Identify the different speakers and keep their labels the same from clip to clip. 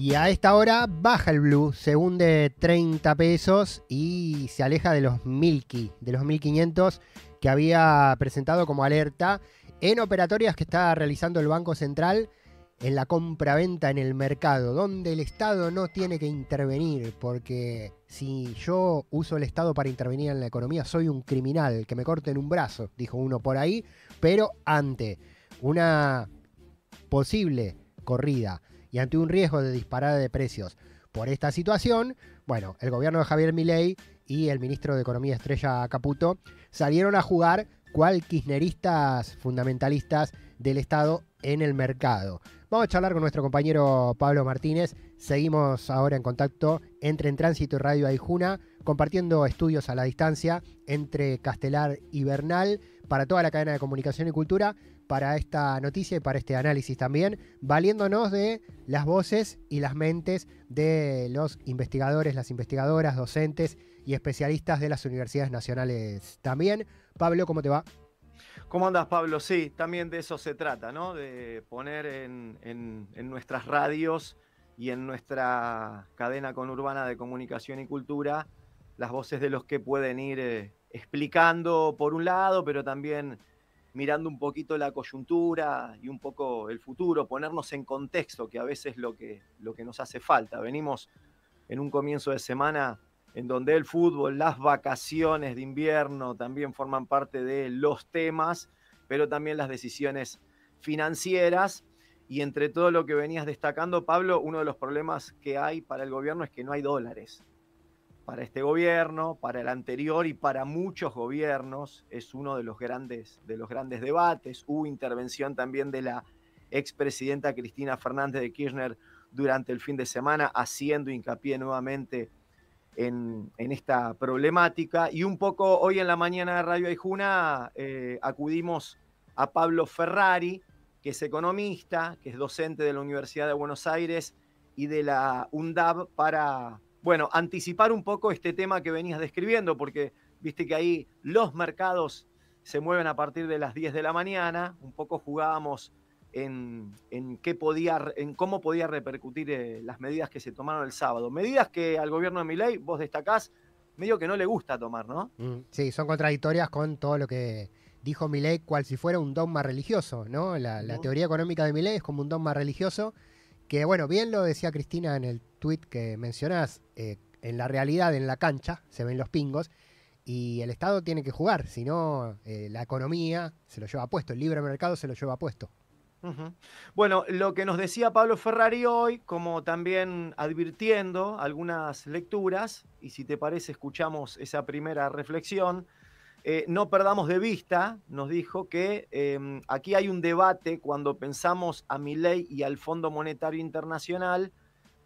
Speaker 1: Y a esta hora baja el blue, se hunde 30 pesos y se aleja de los Milky, de los 1500 que había presentado como alerta en operatorias que está realizando el Banco Central en la compra-venta en el mercado, donde el Estado no tiene que intervenir, porque si yo uso el Estado para intervenir en la economía, soy un criminal, que me corten un brazo, dijo uno por ahí, pero ante una posible corrida y ante un riesgo de disparada de precios por esta situación, bueno, el gobierno de Javier Milei y el ministro de Economía Estrella Caputo salieron a jugar cual kirchneristas fundamentalistas del Estado en el mercado. Vamos a charlar con nuestro compañero Pablo Martínez. Seguimos ahora en contacto entre En Tránsito y Radio Aijuna, compartiendo estudios a la distancia entre Castelar y Bernal para toda la cadena de comunicación y cultura para esta noticia y para este análisis también, valiéndonos de las voces y las mentes de los investigadores, las investigadoras, docentes y especialistas de las universidades nacionales también. Pablo, ¿cómo te va?
Speaker 2: ¿Cómo andas, Pablo? Sí, también de eso se trata, ¿no? De poner en, nuestras radios y en nuestra cadena conurbana de comunicación y cultura las voces de los que pueden ir eh, explicando por un lado, pero también mirando un poquito la coyuntura y un poco el futuro, ponernos en contexto, que a veces lo que, lo que nos hace falta. Venimos en un comienzo de semana en donde el fútbol, las vacaciones de invierno también forman parte de los temas, pero también las decisiones financieras. Y entre todo lo que venías destacando, Pablo, uno de los problemas que hay para el gobierno es que no hay dólares para este gobierno, para el anterior y para muchos gobiernos. Es uno de los grandes, de los grandes debates. Hubo intervención también de la expresidenta Cristina Fernández de Kirchner durante el fin de semana, haciendo hincapié nuevamente en, esta problemática. Y un poco hoy en la mañana de Radio Aijuna eh, acudimos a Pablo Ferrari, que es economista, que es docente de la Universidad de Buenos Aires y de la UNDAB para bueno, anticipar un poco este tema que venías describiendo, porque viste que ahí los mercados se mueven a partir de las 10 de la mañana, un poco jugábamos en, en, qué podía, en cómo podía repercutir eh, las medidas que se tomaron el sábado. Medidas que al gobierno de Milei, vos destacás, medio que no le gusta tomar, ¿no? Mm,
Speaker 1: sí, son contradictorias con todo lo que dijo Milei, cual si fuera un dogma religioso, ¿no? La, teoría económica de Milei es como un dogma religioso que bueno, bien lo decía Cristina en el tuit que mencionás, eh, en la realidad, en la cancha, se ven los pingos y el Estado tiene que jugar, si no, eh, la economía se lo lleva puesto, el libre mercado se lo lleva puesto.
Speaker 2: Bueno, lo que nos decía Pablo Ferrari hoy, como también advirtiendo algunas lecturas, y si te parece escuchamos esa primera reflexión, eh, no perdamos de vista, nos dijo que em, aquí hay un debate cuando pensamos a ley y al Fondo Monetario Internacional,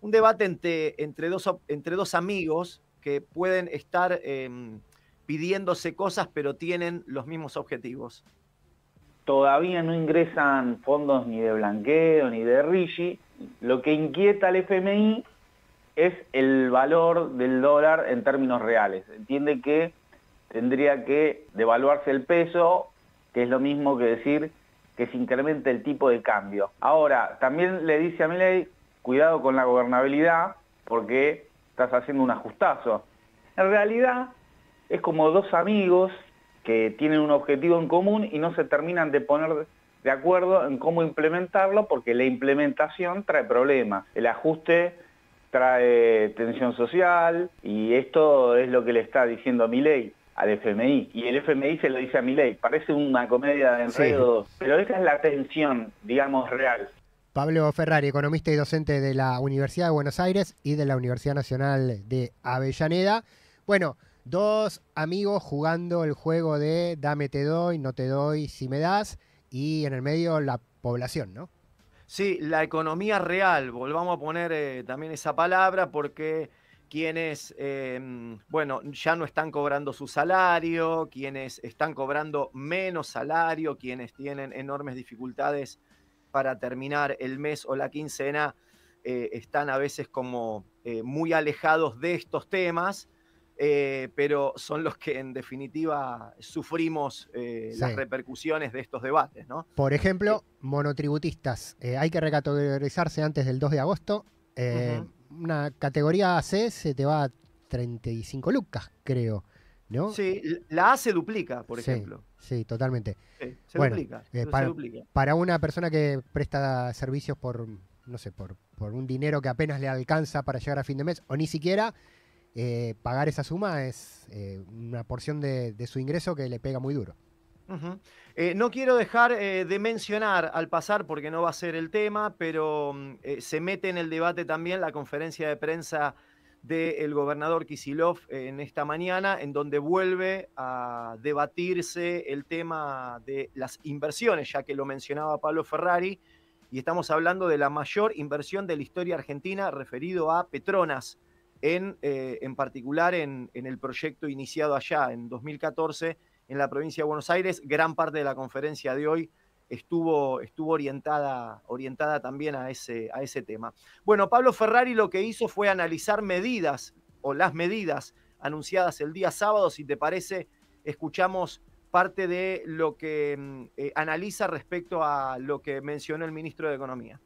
Speaker 2: un debate entre, entre, dos, amigos que pueden estar em, pidiéndose cosas pero tienen los mismos objetivos.
Speaker 3: Todavía no ingresan fondos ni de Blanqueo ni de Rigi. Lo que inquieta al FMI es el valor del dólar en términos reales. Entiende que tendría que devaluarse el peso, que es lo mismo que decir que se incremente el tipo de cambio. Ahora, también le dice a Milei, cuidado con la gobernabilidad, porque estás haciendo un ajustazo. En realidad, es como dos amigos que tienen un objetivo en común y no se terminan de poner de acuerdo en cómo implementarlo, porque la implementación trae problemas. El ajuste trae tensión social y esto es lo que le está diciendo a Milei al FMI. Y el FMI se lo dice a ley, parece una comedia de enredo, pero esa es la tensión, digamos, real.
Speaker 1: Pablo Ferrari, economista y docente de la Universidad de Buenos Aires y de la Universidad Nacional de Avellaneda. Bueno, dos amigos jugando el juego de dame te doy, no te doy, si me das, y en el medio la población, ¿no?
Speaker 2: Sí, la economía real, volvamos a poner eh, también esa palabra porque quienes, em, bueno, ya no están cobrando su salario, quienes están cobrando menos salario, quienes tienen enormes dificultades para terminar el mes o la quincena, eh, están a veces como eh, muy alejados de estos temas, eh, pero son los que en definitiva sufrimos las repercusiones de estos debates, ¿no?
Speaker 1: Por ejemplo, monotributistas. hay que recategorizarse antes del 2 de agosto una categoría AC se te va a 35 lucas, creo.
Speaker 2: ¿no? Sí, la A se duplica, por ejemplo.
Speaker 1: Sí, totalmente. se, eh, duplica, para, una persona que presta servicios por, no sé, por, por, un dinero que apenas le alcanza para llegar a fin de mes, o ni siquiera eh, pagar esa suma es eh, una porción de su ingreso que le pega muy duro.
Speaker 2: Eh, no quiero dejar eh, de mencionar al pasar, porque no va a ser el tema, pero mm, eh, se mete en el debate también la conferencia de prensa del gobernador Kisilov en esta mañana, en donde vuelve a debatirse el tema de las inversiones, ya que lo mencionaba Pablo Ferrari, y estamos hablando de la mayor inversión de la historia argentina referido a Petronas, en, en particular en, en el proyecto iniciado allá en 2014 en la provincia de Buenos Aires. Gran parte de la conferencia de hoy estuvo, estuvo orientada, orientada también a ese, a ese tema. Bueno, Pablo Ferrari lo que hizo fue analizar medidas o las medidas anunciadas el día sábado. Si te parece, escuchamos parte de lo que mm, eh, analiza respecto a lo que mencionó el ministro de Economía.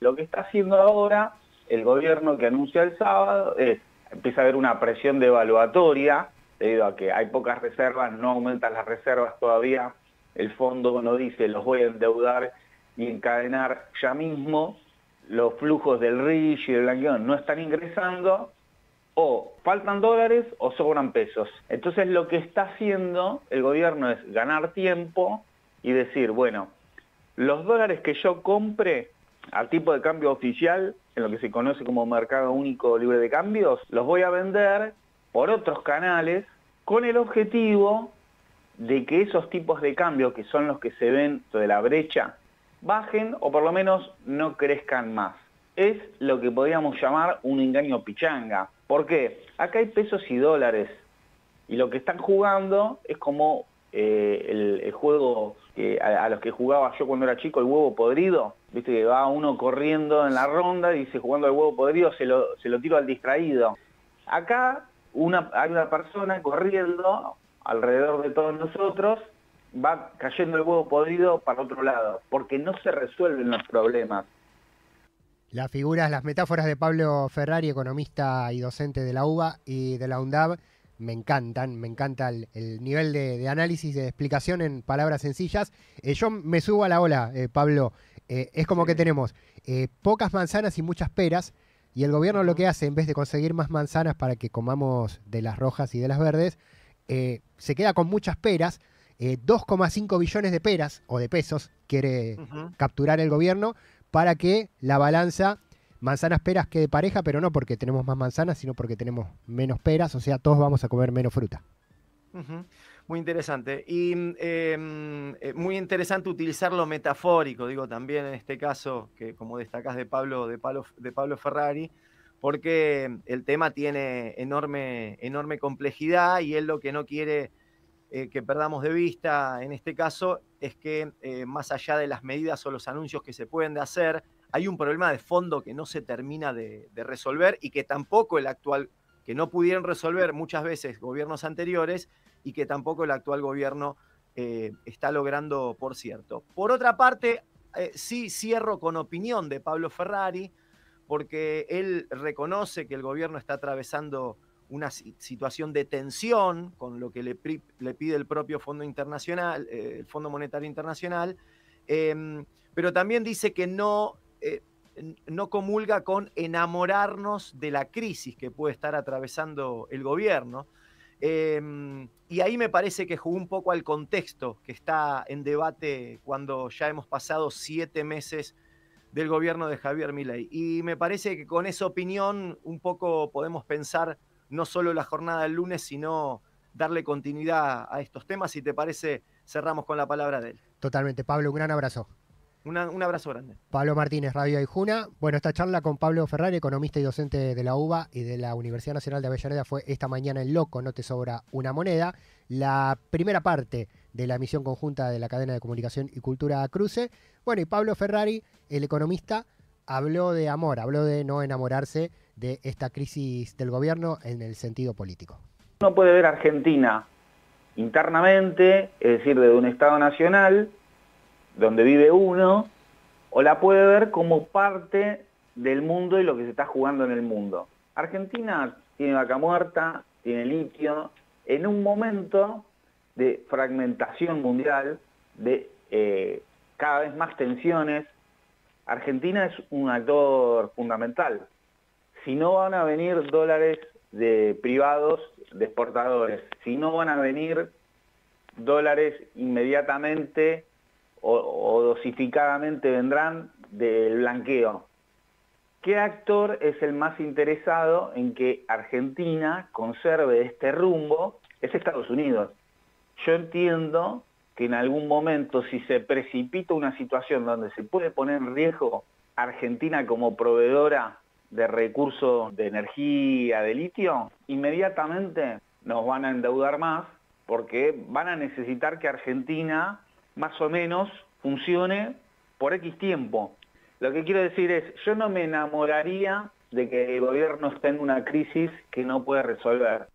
Speaker 3: Lo que está haciendo ahora el gobierno que anuncia el sábado es, empieza a haber una presión devaluatoria debido a que hay pocas reservas, no aumentan las reservas todavía, el fondo no dice los voy a endeudar y encadenar ya mismo, los flujos del RIS y del blanqueón no están ingresando, o faltan dólares o sobran pesos. Entonces lo que está haciendo el gobierno es ganar tiempo y decir, bueno, los dólares que yo compre al tipo de cambio oficial, en lo que se conoce como mercado único libre de cambios, los voy a vender por otros canales con el objetivo de que esos tipos de cambio, que son los que se ven de la brecha, bajen o por lo menos no crezcan más. Es lo que podríamos llamar un engaño pichanga. ¿Por qué? Acá hay pesos y dólares. Y lo que están jugando es como eh, el, juego a, los que jugaba yo cuando era chico, el huevo podrido, viste que va uno corriendo en la ronda, y dice jugando al huevo podrido, se lo, se lo tiro al distraído. Acá una, hay una persona corriendo alrededor de todos nosotros, va cayendo el huevo podrido para otro lado, porque no se resuelven los problemas.
Speaker 1: Las figuras, las metáforas de Pablo Ferrari, economista y docente de la UBA y de la UNDAB, me encantan, me encanta el, nivel de, análisis análisis, de explicación en palabras sencillas. Eh, yo me subo a la ola, eh, Pablo. Eh, es como que tenemos pocas manzanas y muchas peras, y el gobierno lo que hace, en vez de conseguir más manzanas para que comamos de las rojas y de las verdes, eh, se queda con muchas peras. 2,5 eh, billones de peras o de pesos quiere capturar el gobierno para que la balanza manzanas peras quede pareja, pero no porque tenemos más manzanas, sino porque tenemos menos peras, o sea, todos vamos a comer menos fruta.
Speaker 2: Muy interesante. Y mm, em, eh, muy interesante utilizar lo metafórico, digo, también en este caso, que como destacás de Pablo, de Pablo, de Pablo Ferrari, porque el tema tiene enorme, enorme complejidad y él lo que no quiere eh, que perdamos de vista en este caso es que eh, más allá de las medidas o los anuncios que se pueden hacer, hay un problema de fondo que no se termina de resolver y que tampoco el actual, que no pudieron resolver muchas veces gobiernos anteriores, y que tampoco el actual gobierno eh, está logrando, por cierto. Por otra parte, eh, sí cierro con opinión de Pablo Ferrari, porque él reconoce que el gobierno está atravesando una situación de tensión con lo que le, pide el propio Fondo Internacional, eh, el Fondo Monetario Internacional, em, pero también dice que no, no comulga con enamorarnos de la crisis que puede estar atravesando el gobierno Em, y ahí me parece que jugó un poco al contexto que está en debate cuando ya hemos pasado siete meses del gobierno de Javier Milei. Y me parece que con esa opinión un poco podemos pensar no solo la jornada del lunes, sino darle continuidad a estos temas. Y te parece, cerramos con la palabra de él.
Speaker 1: Totalmente, Pablo, un gran abrazo
Speaker 2: un abrazo grande.
Speaker 1: Pablo Martínez, Radio Aijuna. Bueno, esta charla con Pablo Ferrari, economista y docente de la UBA y de la Universidad Nacional de Avellaneda, fue esta mañana en Loco, no te sobra una moneda. La primera parte de la misión conjunta de la cadena de comunicación y cultura Cruce. Bueno, y Pablo Ferrari, el economista, habló de amor, habló de no enamorarse de esta crisis del gobierno en el sentido político.
Speaker 3: Uno puede ver Argentina internamente, es decir, desde un Estado nacional, donde vive uno, o la puede ver como parte del mundo y lo que se está jugando en el mundo. Argentina tiene vaca muerta, tiene litio, en un momento de fragmentación mundial, de eh, cada vez más tensiones, Argentina es un actor fundamental. Si no van a venir dólares de privados, de exportadores, si no van a venir dólares inmediatamente o, dosificadamente vendrán del blanqueo. ¿Qué actor es el más interesado en que Argentina conserve este rumbo? Es Estados Unidos. Yo entiendo que en algún momento si se precipita una situación donde se puede poner en riesgo Argentina como proveedora de recursos de energía, de litio, inmediatamente nos van a endeudar más porque van a necesitar que Argentina más o menos funcione por X tiempo. Lo que quiero decir es, yo no me enamoraría de que el gobierno esté en una crisis que no puede resolver.